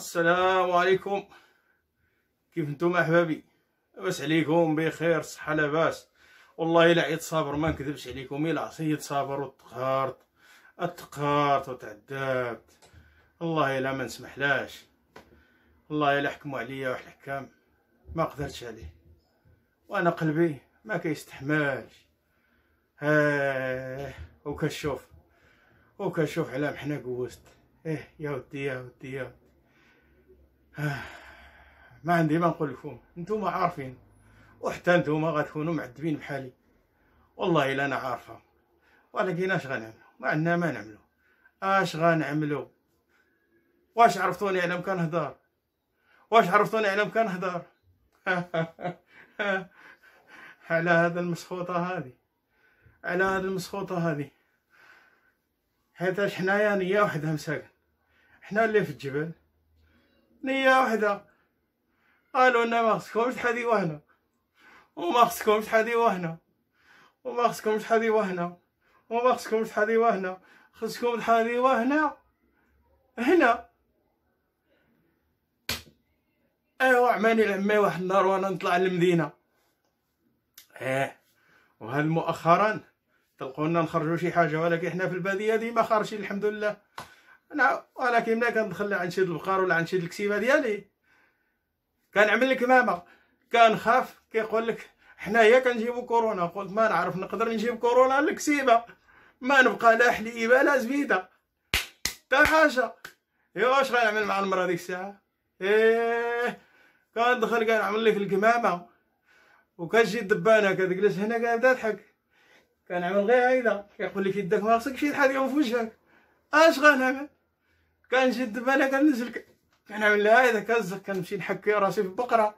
السلام عليكم كيف نتوما احبابي لاباس عليكم بخير صحه لاباس والله الا عيط صابر ما نكذبش عليكم الا عصيت صابر وتقهرت اتقهرت وتعذبت والله الا ما نسمحلاش والله الا حكموا عليا واحد الحكام ما قدرتش عليه وانا قلبي ما كيستحملش اه وكنشوف وكنشوف على محنا قوزت ايه يا ودي يا ودي يا ودي آه، ما عندي ما نقول لكم انتم عارفين وحتى انتم غتكونوا معذبين بحالي والله الا انا عارفه ولكن اش غنعملو ما عندنا ما نعملو اش غنعملو واش عرفتوني على مكان هدار واش عرفتوني على مكان هدار على هذا المسخوطه هذه على هذه المسخوطه هذه حيتاش حنايا نيه وحدها مساكن حنا اللي في الجبل نية وحدة قالوا لنا ما خصكمش تحدي وهنا وما خصكمش تحدي وهنا وما خصكمش تحدي وهنا وما خصكمش تحدي وهنا خصكم تحدي وهنا هنا ايوا عماني العمي واحد النهار وانا نطلع للمدينه ايه وهل مؤخرا تلقونا نخرجوا شي حاجه ولكن حنا في الباديه ديما خارجين الحمد لله انا نعم، ولكن ملي كندخل عند شي البقر ولا عند شي الكسيبه ديالي كنعمل ماما كنخاف كيقول لك حنايا كنجيبو كورونا قلت ما نعرف نقدر نجيب كورونا للكسيبه ما نبقى لا حليبه لا زبيده تا حاجه ايوا اش غنعمل مع المرا ديك الساعه ايه كندخل كنعمل لك الكمامه وكتجي الدبانه كتجلس هنا كنبدا تضحك كنعمل غير هيدا كيقول لك يدك ما خصكش يضحك في وجهك اش غنعمل كنشد بالي كنزل كنعمل لها هذا كزه كنمشي نحكي راسي في بقره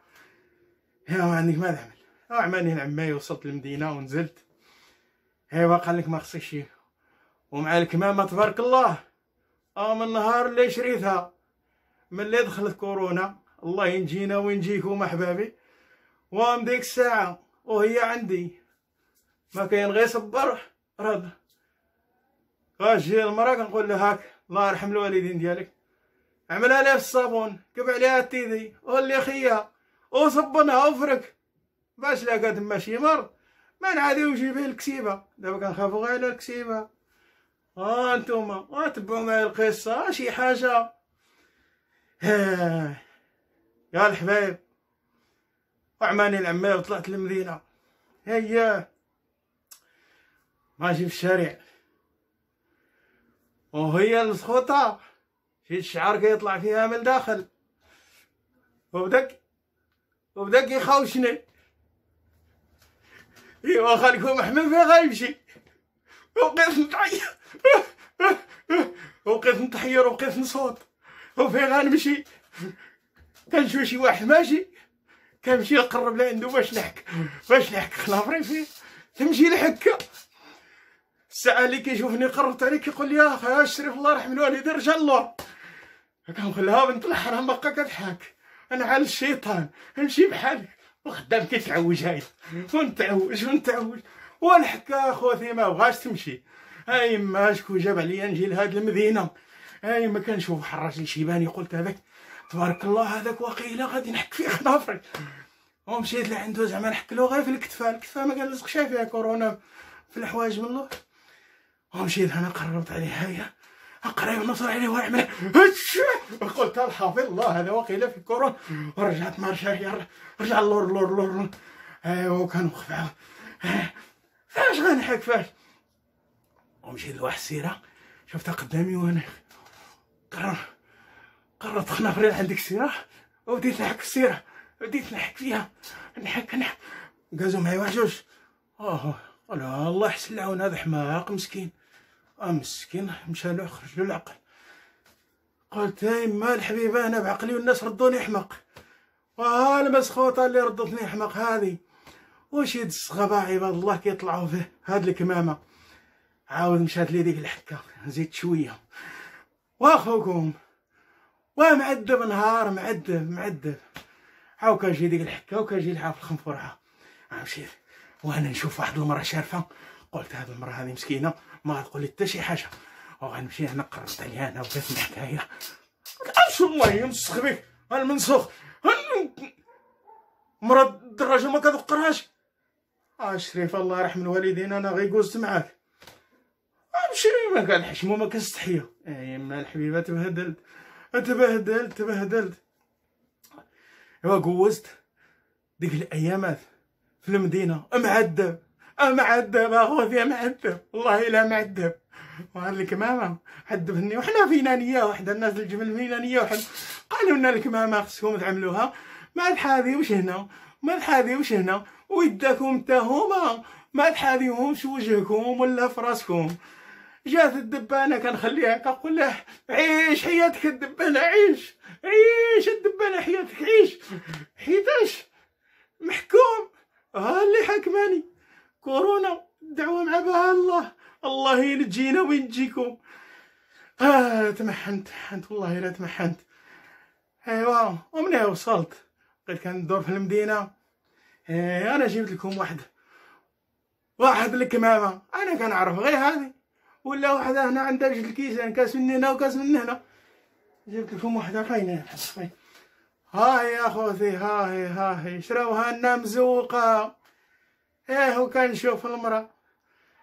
ايوا ما عندك ما نعمل عماني العماي وصلت للمدينه ونزلت ايوا قال لك ما خصكش شي ومع الكمامه تبارك الله اه من النهار اللي شريتها من اللي دخلت كورونا الله ينجينا وينجيكم احبابي وام ديك الساعه وهي عندي ما كاين غير صبر رد اجي آه، المراه كنقول لها هاك الله يرحم الوالدين ديالك عملها عليها في الصابون كب عليها التيدي ولي خيا وصبنها وفرك باش لاقا تما شي مرض ما نعاديو جيبيه الكسيبه دابا كنخافو غير على الكسيبه ها آه نتوما وتبعوا معايا القصه شي حاجه يا الحبايب وعماني العمال وطلعت للمدينه هيا ماشي في الشارع وهي المسخوطة في الشعر كيطلع فيها من الداخل وبدك وبدك يخوشني ايوا خليكم محمد فين غيمشي وبقيت نتحير وبقيت نتحير وبقيت نصوت وفين غنمشي كنشوف شي واحد ماشي كنمشي نقرب لعندو باش نحك باش نحك خلافري فيه تمشي لحكه الساعه اللي كيشوفني قربت عليك كيقول لي اخي الشريف الله يرحم الوالدين رجع كنقول لها بنت الحرام بقا كتحاك انا على الشيطان نمشي بحالك وخدام كيتعوج هاي ونتعوج ونتعوج والحكا خوتي ما بغاش تمشي هاي ما شكون جاب عليا نجي لهاد المدينه هاي ما كنشوف حراج لي شيباني قلت هذاك تبارك الله هذاك وقيلة غادي نحك فيه خنافري ومشيت لعندو زعما نحك له غير في الكتفه الكتفه ما كنلصقش فيها كورونا في الحوايج من الله ومشيت انا قربت عليه هايا اقرا ونصر عليه واعمل قلت الحافظ الله هذا وقيله في الكره ورجعت مرشا رجع اللور اللور اللور ايوا وكان وقف فاش غنحك فاش ومشيت لواحد السيره شفتها قدامي وانا قررت قررت خنافري عندك السيره وبديت نحك السيره بديت نحك فيها نحك نحك قازو معايا واحد جوج اه الله يحسن العون هذا حماق مسكين مسكين مشى له خرج له العقل قلت ما الحبيبه انا بعقلي والناس ردوني احمق وها آه، المسخوطه اللي ردتني احمق هذه وش يد عباد الله كيطلعوا فيه هاد الكمامه عاود مشات لي ديك الحكه زيد شويه واخوكم معذب نهار معذب معذب عاود كنجي ديك الحكه وكنجي لها في الخنفرعه مشيت وانا نشوف واحد المره شارفه قلت هاد المرة هذه مسكينة ما غتقول لي حتى شي حاجة وغنمشي انا قرصت عليها انا وجات الحكاية أش والله يمسخ بك المنسوخ مرة الدراجة ما كتقراش أشريف آه، الله يرحم الوالدين انا غير جوزت معاك امشي ما كنحشمو ما كنستحيو يما إيه، الحبيبه تبهدلت تبهدلت تبهدلت إوا قوزت ديك الايامات في المدينه معذب معذب اخوتي معذب والله الا معذب وقال الكمامه حدبني وحنا فينانيه وحده الناس الجمل فينانيه وحنا قالوا لنا الكمامه خصكم تعملوها ما الحاذي وش هنا ما الحاذي وش هنا ويداكم تا هما ما تحاذيهمش وجهكم ولا فراسكم جات الدبانه كنخليها كنقول له عيش حياتك الدبانه عيش عيش الدبانه حياتك عيش حيتاش محكوم ها اللي حكماني كورونا دعوة مع بها الله الله ينجينا وينجيكم آه تمحنت تمحنت والله لا تمحنت ايوا ومن وصلت بقيت كندور في المدينة آه انا جبت لكم واحد واحد الكمامة انا كنعرف غير هذه ولا واحدة هنا عندها جوج الكيسان يعني كاس من هنا وكاس من هنا جبت لكم واحدة آه، قاينة ها هي اخوتي ها هي ها هي شراوها لنا مزوقة ايه وكان نشوف المرأة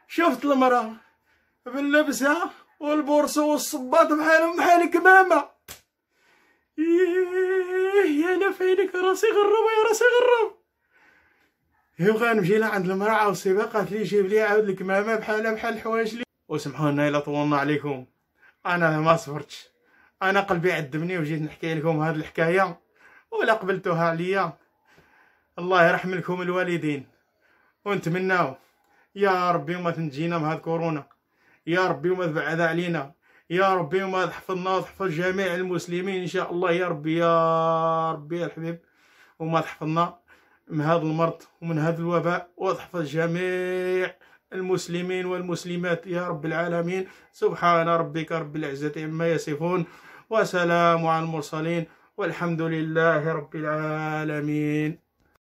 شفت المرأة باللبسة والبورصة والصباط بحالهم بحال كمامة إيه، يا انا فينك راسي غرب يا راسي غرب هي غنمشي لها عند المرأة والسيبة قالت لي جيب لي عاود الكمامة بحالها بحال الحوايج لي وسمحوا لنا الا طولنا عليكم انا ما صبرتش انا قلبي عدمني وجيت نحكي لكم هاد الحكايه ولا قبلتوها عليا الله يرحم لكم الوالدين ونتمناو يا ربي وما تنجينا من هاد كورونا يا ربي وما تبعدها علينا يا ربي وما تحفظنا وتحفظ جميع المسلمين ان شاء الله يا ربي يا ربي يا الحبيب وما تحفظنا من هذا المرض ومن هذا الوباء وتحفظ جميع المسلمين والمسلمات يا رب العالمين سبحان ربك رب العزة عما يصفون وسلام على المرسلين والحمد لله رب العالمين